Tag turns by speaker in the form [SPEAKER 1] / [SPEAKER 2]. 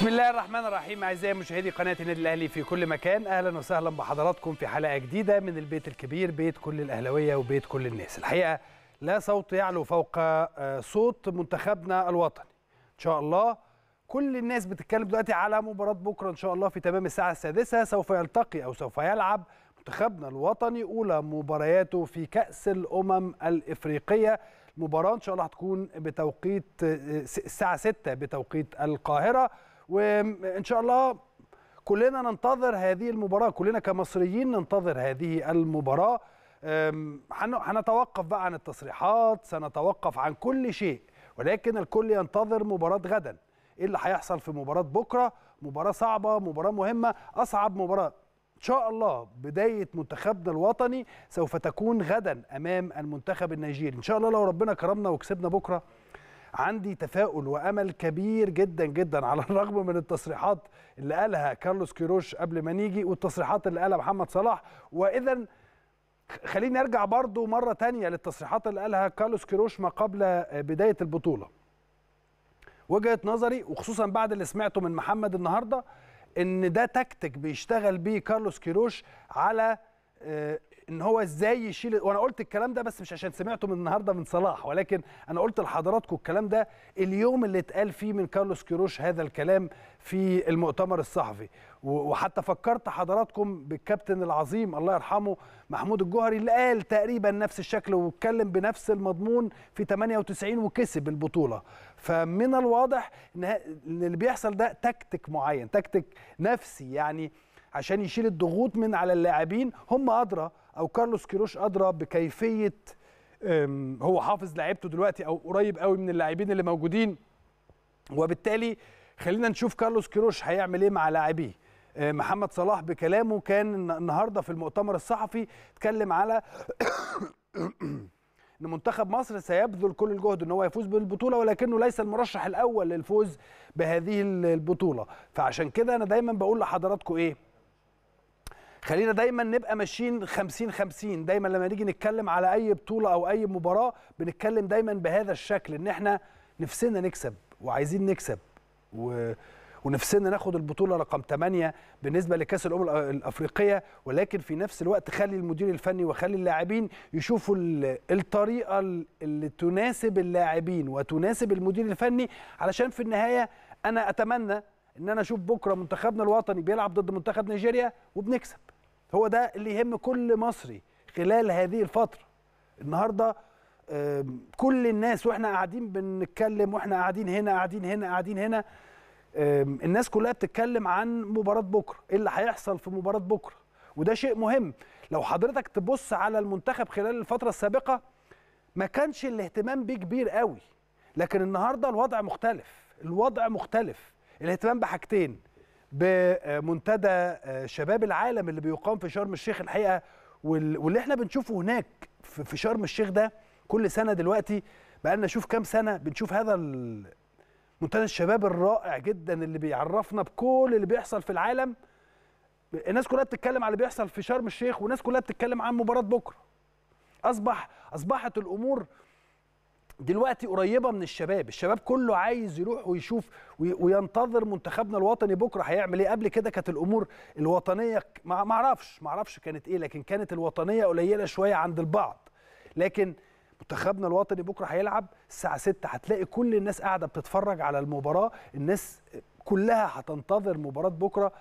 [SPEAKER 1] بسم الله الرحمن الرحيم اعزائي مشاهدي قناه النادي الاهلي في كل مكان اهلا وسهلا بحضراتكم في حلقه جديده من البيت الكبير بيت كل الاهلاويه وبيت كل الناس الحقيقه لا صوت يعلو فوق آه، صوت منتخبنا الوطني ان شاء الله كل الناس بتتكلم دلوقتي على مباراه بكره ان شاء الله في تمام الساعه السادسه سوف يلتقي او سوف يلعب منتخبنا الوطني اولى مبارياته في كاس الامم الافريقيه المباراه ان شاء الله هتكون بتوقيت آه، الساعه 6 بتوقيت القاهره وان شاء الله كلنا ننتظر هذه المباراه كلنا كمصريين ننتظر هذه المباراه هنتوقف بقى عن التصريحات سنتوقف عن كل شيء ولكن الكل ينتظر مباراه غدا ايه اللي هيحصل في مباراه بكره مباراه صعبه مباراه مهمه اصعب مباراه ان شاء الله بدايه منتخبنا الوطني سوف تكون غدا امام المنتخب النيجيري ان شاء الله لو ربنا كرمنا وكسبنا بكره عندي تفاؤل وامل كبير جدا جدا على الرغم من التصريحات اللي قالها كارلوس كيروش قبل ما نيجي والتصريحات اللي قالها محمد صلاح واذا خليني ارجع برضو مره تانية للتصريحات اللي قالها كارلوس كيروش ما قبل بدايه البطوله وجهه نظري وخصوصا بعد اللي سمعته من محمد النهارده ان ده تكتيك بيشتغل بيه كارلوس كيروش على آه، ان هو ازاي يشيل وانا قلت الكلام ده بس مش عشان سمعته من النهارده من صلاح ولكن انا قلت لحضراتكم الكلام ده اليوم اللي اتقال فيه من كارلوس كيروش هذا الكلام في المؤتمر الصحفي وحتى فكرت حضراتكم بالكابتن العظيم الله يرحمه محمود الجوهري اللي قال تقريبا نفس الشكل واتكلم بنفس المضمون في 98 وكسب البطوله فمن الواضح ان اللي بيحصل ده تكتيك معين تكتيك نفسي يعني عشان يشيل الضغوط من على اللاعبين هم ادرى او كارلوس كيروش ادرى بكيفيه هو حافظ لعيبته دلوقتي او قريب قوي من اللاعبين اللي موجودين وبالتالي خلينا نشوف كارلوس كيروش هيعمل ايه مع لاعبيه آه، محمد صلاح بكلامه كان النهارده في المؤتمر الصحفي اتكلم على ان منتخب مصر سيبذل كل الجهد ان هو يفوز بالبطوله ولكنه ليس المرشح الاول للفوز بهذه البطوله فعشان كده انا دايما بقول لحضراتكم ايه خلينا دايما نبقى ماشيين 50 50 دايما لما نيجي نتكلم على اي بطوله او اي مباراه بنتكلم دايما بهذا الشكل ان احنا نفسنا نكسب وعايزين نكسب و... ونفسنا ناخد البطوله رقم 8 بالنسبه لكاس الامم الافريقيه ولكن في نفس الوقت خلي المدير الفني وخلي اللاعبين يشوفوا الطريقه اللي تناسب اللاعبين وتناسب المدير الفني علشان في النهايه انا اتمنى ان انا اشوف بكره منتخبنا الوطني بيلعب ضد منتخب نيجيريا وبنكسب هو ده اللي يهم كل مصري خلال هذه الفتره النهارده كل الناس واحنا قاعدين بنتكلم واحنا قاعدين هنا قاعدين هنا قاعدين هنا الناس كلها بتتكلم عن مباراه بكره ايه اللي هيحصل في مباراه بكره وده شيء مهم لو حضرتك تبص على المنتخب خلال الفتره السابقه ما كانش الاهتمام بيه كبير قوي لكن النهارده الوضع مختلف الوضع مختلف الاهتمام بحاجتين بمنتدى آه، شباب العالم اللي بيقام في شرم الشيخ الحقيقه واللي احنا بنشوفه هناك في شرم الشيخ ده كل سنه دلوقتي بقى لنا شوف كام سنه بنشوف هذا منتدى الشباب الرائع جدا اللي بيعرفنا بكل اللي بيحصل في العالم الناس كلها بتتكلم على اللي بيحصل في شرم الشيخ والناس كلها بتتكلم عن مباراه بكره اصبح اصبحت الامور دلوقتي قريبه من الشباب الشباب كله عايز يروح ويشوف وينتظر منتخبنا الوطني بكره هيعمل ايه قبل كده كانت الامور الوطنيه ما اعرفش ما اعرفش كانت ايه لكن كانت الوطنيه قليله شويه عند البعض لكن منتخبنا الوطني بكره هيلعب الساعه 6 هتلاقي كل الناس قاعده بتتفرج على المباراه الناس كلها هتنتظر مباراه بكره